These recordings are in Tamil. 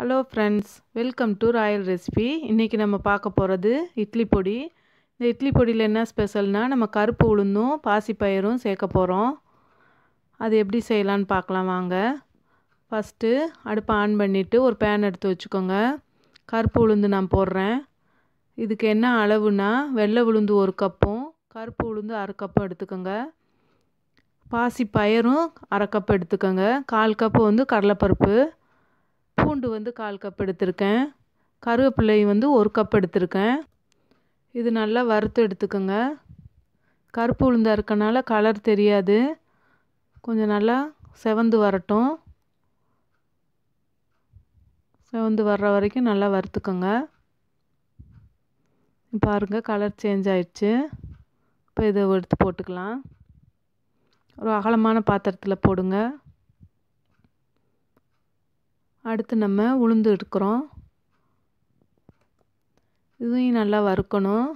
hello friends welcome to royal recipe இன்றைக்கி நம்ம பார்க்க போகிறது இட்லி பொடி இந்த இட்லி பொடியில் என்ன ஸ்பெஷல்னால் நம்ம கருப்பு உளுந்தும் பாசிப்பயிரும் சேர்க்க போகிறோம் அது எப்படி செய்யலான்னு பார்க்கலாம் வாங்க ஃபஸ்ட்டு அடுப்பை ஆன் பண்ணிவிட்டு ஒரு பேன் எடுத்து வச்சுக்கோங்க கருப்பு உளுந்து நான் போடுறேன் இதுக்கு என்ன அளவுனா வெள்ளை உளுந்து ஒரு கப்பும் கருப்பு உளுந்து அரை கப்பும் எடுத்துக்கோங்க பாசிப்பயரும் அரை கப் எடுத்துக்கோங்க கால் கப்பு வந்து கடலைப்பருப்பு பூண்டு வந்து கால் கப் எடுத்திருக்கேன் கருவேப்பிலை வந்து ஒரு கப் எடுத்திருக்கேன் இது நல்லா வறுத்து எடுத்துக்கோங்க கருப்பு உளுந்தாக இருக்கனால கலர் தெரியாது கொஞ்சம் நல்லா செவந்து வரட்டும் செவந்து வர்ற வரைக்கும் நல்லா வறுத்துக்கோங்க பாருங்கள் கலர் சேஞ்ச் ஆயிடுச்சு இப்போ இதை எடுத்து போட்டுக்கலாம் ஒரு அகலமான பாத்திரத்தில் போடுங்க அடுத்து நம்ம உளுந்து எடுக்கிறோம் இதையும் நல்லா வறுக்கணும்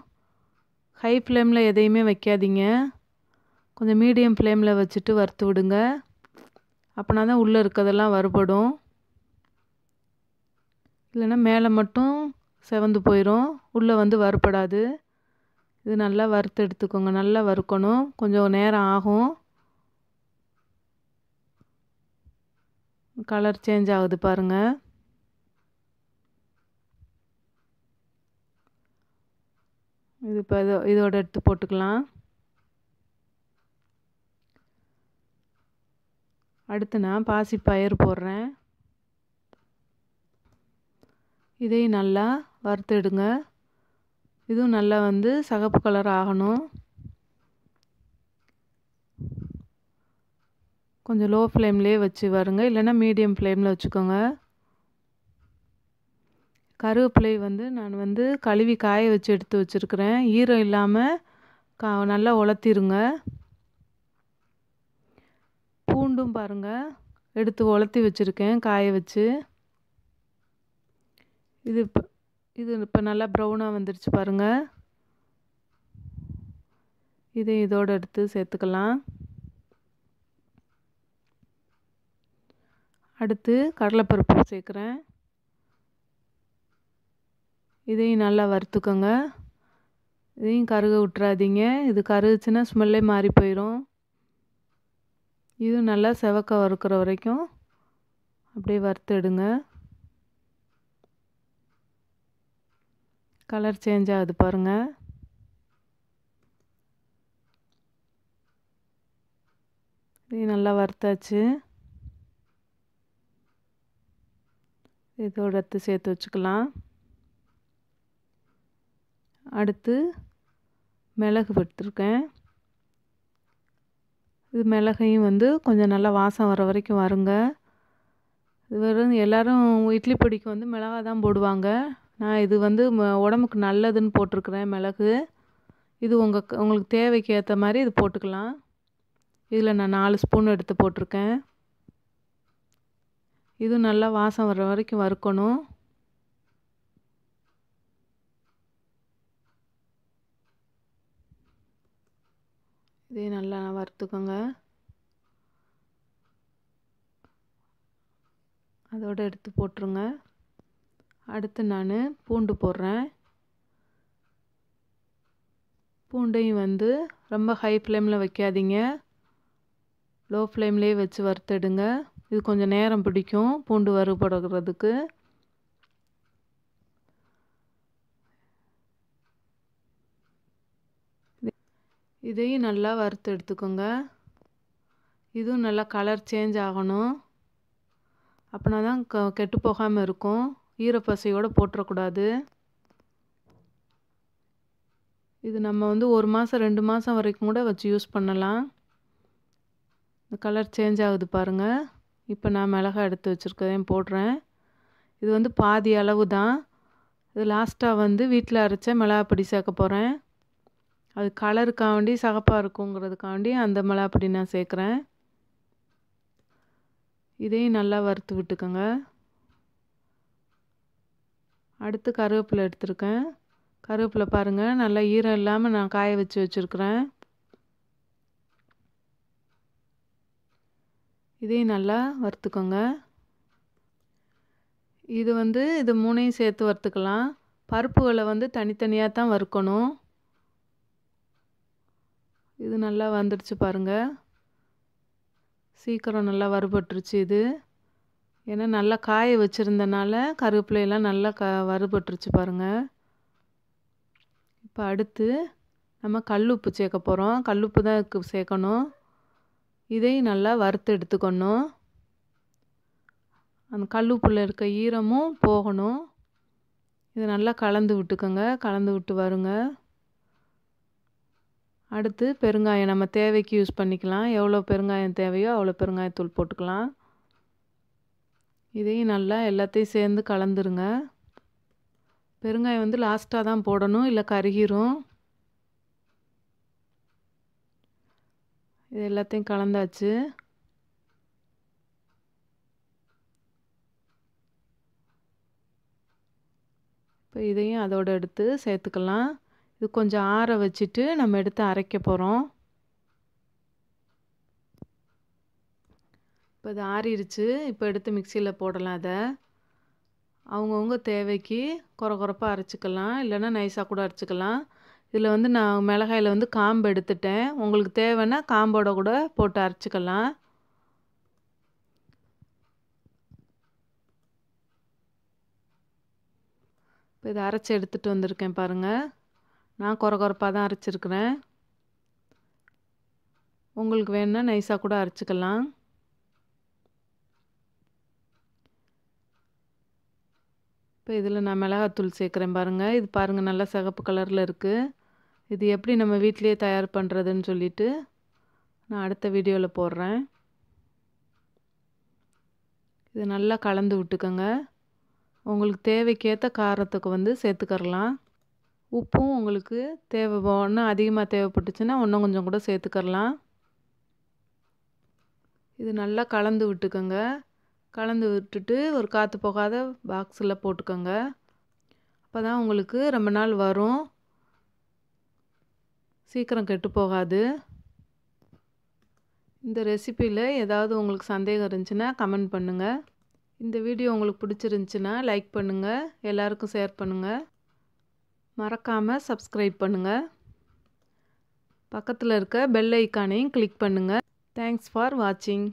ஹை ஃப்ளேமில் எதையுமே வைக்காதீங்க கொஞ்சம் மீடியம் ஃப்ளேமில் வச்சுட்டு வறுத்து விடுங்க அப்படின்னா தான் உள்ளே இருக்கிறதெல்லாம் வறுபடும் இல்லைன்னா மேலே மட்டும் செவந்து போயிடும் உள்ளே வந்து வறுப்படாது இது நல்லா வறுத்து எடுத்துக்கோங்க நல்லா வறுக்கணும் கொஞ்சம் நேரம் ஆகும் கலர் சேஞ்ச் ஆகுது பாருங்கள் இது இப்போ இதோ இதோட எடுத்து போட்டுக்கலாம் அடுத்து நான் பாசி பயிர் போடுறேன் இதையும் நல்லா வறுத்துடுங்க இதுவும் நல்லா வந்து சகப்பு கலர் ஆகணும் கொஞ்சம் லோ ஃப்ளேம்லேயே வச்சு வருங்க இல்லைன்னா மீடியம் ஃப்ளேமில் வச்சுக்கோங்க கருவேப்பிலை வந்து நான் வந்து கழுவி காய வச்சு எடுத்து வச்சுருக்கிறேன் ஈரம் இல்லாமல் கா நல்லா உலர்த்திருங்க பூண்டும் பாருங்கள் எடுத்து உலர்த்தி வச்சுருக்கேன் காய வச்சு இது இப்போ இது இப்போ நல்லா ப்ரௌனாக வந்துருச்சு பாருங்கள் இதை இதோடு எடுத்து சேர்த்துக்கலாம் அடுத்து கடலைப்பருப்பு சேர்க்குறேன் இதையும் நல்லா வறுத்துக்கோங்க இதையும் கருக விட்டுறாதீங்க இது கருகுச்சுன்னா ஸ்மெல்லே மாறி போயிடும் இது நல்லா செவக்க வறுக்கிற வரைக்கும் அப்படியே வறுத்துடுங்க கலர் சேஞ்ச் ஆகுது பாருங்கள் இதையும் நல்லா வறுத்தாச்சு இதோடு எடுத்து சேர்த்து வச்சுக்கலாம் அடுத்து மிளகு எடுத்துருக்கேன் இது மிளகையும் வந்து கொஞ்சம் நல்லா வாசம் வர வரைக்கும் வருங்க இது வரும் எல்லோரும் இட்லி பொடிக்கு வந்து மிளகா தான் போடுவாங்க நான் இது வந்து உடம்புக்கு நல்லதுன்னு போட்டிருக்கிறேன் மிளகு இது உங்கள் உங்களுக்கு தேவைக்கு ஏற்ற மாதிரி இது போட்டுக்கலாம் இதில் நான் நாலு ஸ்பூன் எடுத்து போட்டிருக்கேன் இது நல்லா வாசம் வர்ற வரைக்கும் வறுக்கணும் இதே நல்லா வறுத்துக்கோங்க அதோடு எடுத்து போட்டுருங்க அடுத்து நான் பூண்டு போடுறேன் பூண்டையும் வந்து ரொம்ப ஹை ஃப்ளேமில் வைக்காதீங்க லோ ஃப்ளேம்லேயே வச்சு வறுத்துடுங்க இது கொஞ்சம் நேரம் பிடிக்கும் பூண்டு வறுபடுறதுக்கு இதையும் நல்லா வறுத்து எடுத்துக்கோங்க இதுவும் நல்லா கலர் சேஞ்ச் ஆகணும் அப்படின்னா தான் க கெட்டு போகாமல் இருக்கும் ஈரப்பசையோடு போட்டுறக்கூடாது இது நம்ம வந்து ஒரு மாதம் ரெண்டு மாதம் வரைக்கும் கூட வச்சு யூஸ் பண்ணலாம் இந்த கலர் சேஞ்ச் ஆகுது பாருங்கள் இப்போ நான் மிளகாய் எடுத்து வச்சுருக்கதையும் போடுறேன் இது வந்து பாதி அளவு தான் இது லாஸ்ட்டாக வந்து வீட்டில் அரைச்ச மிளகா பொடி சேர்க்க போகிறேன் அது கலருக்காண்டி சகப்பாக இருக்குங்கிறதுக்காண்டி அந்த மிளகா பொடி நான் சேர்க்குறேன் இதையும் நல்லா வறுத்து விட்டுக்கோங்க அடுத்து கருவேப்பிலை எடுத்திருக்கேன் கருவேப்பிலை பாருங்கள் நல்லா ஈரம் இல்லாமல் நான் காய வச்சு வச்சுருக்குறேன் இதையும் நல்லா வறுத்துக்கோங்க இது வந்து இது மூணையும் சேர்த்து வறுத்துக்கலாம் பருப்புகளை வந்து தனித்தனியாக தான் வறுக்கணும் இது நல்லா வந்துடுச்சு பாருங்கள் சீக்கிரம் நல்லா வறுபட்டுருச்சு இது ஏன்னா நல்லா காய வச்சுருந்தனால கருவேப்பிலையெல்லாம் நல்லா க வறுபட்டுருச்சு பாருங்கள் இப்போ அடுத்து நம்ம கல் உப்பு சேர்க்க போகிறோம் கல் உப்பு தான் சேர்க்கணும் இதையும் நல்லா வறுத்து எடுத்துக்கணும் அந்த கல்லுப்புள்ள இருக்க ஈரமும் போகணும் இதை நல்லா கலந்து விட்டுக்கோங்க கலந்து விட்டு வருங்க அடுத்து பெருங்காயம் நம்ம தேவைக்கு யூஸ் பண்ணிக்கலாம் எவ்வளோ பெருங்காயம் தேவையோ அவ்வளோ பெருங்காயத்தூள் போட்டுக்கலாம் இதையும் நல்லா எல்லாத்தையும் சேர்ந்து கலந்துருங்க பெருங்காயம் வந்து லாஸ்ட்டாக தான் போடணும் இல்லை கருகிரும் இது எல்லாத்தையும் கலந்தாச்சு இப்போ இதையும் அதோடு எடுத்து சேர்த்துக்கலாம் இது கொஞ்சம் ஆற வச்சுட்டு நம்ம எடுத்து அரைக்க போகிறோம் இப்போ இது ஆறிடுச்சு இப்போ எடுத்து மிக்சியில் போடலாம் அதை அவங்கவுங்க தேவைக்கு குறை குறப்பாக அரைச்சிக்கலாம் இல்லைன்னா நைஸாக கூட அரைச்சிக்கலாம் இதில் வந்து நான் மிளகாயில் வந்து காம்பு எடுத்துட்டேன் உங்களுக்கு தேவைன்னா காம்போட கூட போட்டு அரைச்சிக்கலாம் இப்போ இதை அரைச்சி எடுத்துகிட்டு வந்திருக்கேன் பாருங்கள் நான் குறை குறைப்பாக தான் அரைச்சிருக்கிறேன் உங்களுக்கு வேணுன்னா நைஸாக கூட அரைச்சிக்கலாம் இப்போ இதில் நான் மிளகாத்தூள் சேர்க்குறேன் பாருங்கள் இது பாருங்கள் நல்லா சிகப்பு கலரில் இருக்குது இது எப்படி நம்ம வீட்டிலே தயார் பண்ணுறதுன்னு சொல்லிட்டு நான் அடுத்த வீடியோவில் போடுறேன் இது நல்லா கலந்து விட்டுக்கோங்க உங்களுக்கு தேவைக்கேற்ற காரத்துக்கு வந்து சேர்த்துக்கரலாம் உப்பும் உங்களுக்கு தேவை ஒன்று அதிகமாக தேவைப்பட்டுச்சுன்னா இன்னும் கொஞ்சம் கூட சேர்த்துக்கரலாம் இது நல்லா கலந்து விட்டுக்கோங்க கலந்து விட்டுட்டு ஒரு காற்று போகாத பாக்ஸில் போட்டுக்கோங்க அப்போ தான் உங்களுக்கு ரொம்ப நாள் வரும் சீக்கிரம் கெட்டு போகாது இந்த ரெசிப்பியில் ஏதாவது உங்களுக்கு சந்தேகம் இருந்துச்சுன்னா கமெண்ட் பண்ணுங்கள் இந்த வீடியோ உங்களுக்கு பிடிச்சிருந்துச்சுன்னா லைக் பண்ணுங்கள் எல்லாருக்கும் ஷேர் பண்ணுங்கள் மறக்காமல் சப்ஸ்கிரைப் பண்ணுங்கள் பக்கத்தில் இருக்க பெல் ஐக்கானையும் கிளிக் பண்ணுங்கள் தேங்க்ஸ் ஃபார் வாட்சிங்